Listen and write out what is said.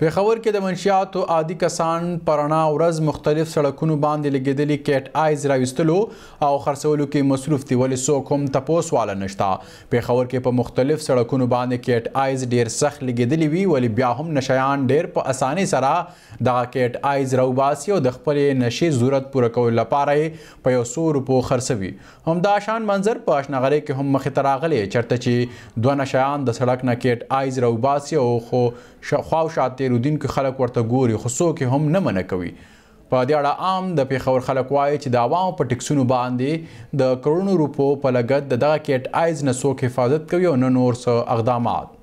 پیښور کې د منشیاتو عادي کسان پرانا ورځ مختلف سړکونو باندې لګیدلې کیټ آیز راوستلو او خرڅولو کې مصروف دي ولې څوک هم تپوس والا نشتا پیښور کې په مختلف سړکونو باندې کیټ آیز ډیر سخت لګیدلې وی ولې بیا هم نشایان ډیر په اساني سره د کیټ آیز راوباسي او د خپل نشي ضرورت پوره کول لپاره په یو سو روپو خرڅوي همدا شان منظر په آشنغره کې هم مخ ته راغلي چرته چې دوه نشایان د سړک نه کیټ آیز راوباسي او خو خواو شاته تیرودونکو خلک ورته ګوري خو څوک هم نه منع کوي په دې اړه عام د پیښور خلک وایي چې د عوامو په ټکسونو باندې د کروڑونو روپو په لګت د دغه کیټ آیز نه څوک حفاظت کوي او نه نور څه اقدامات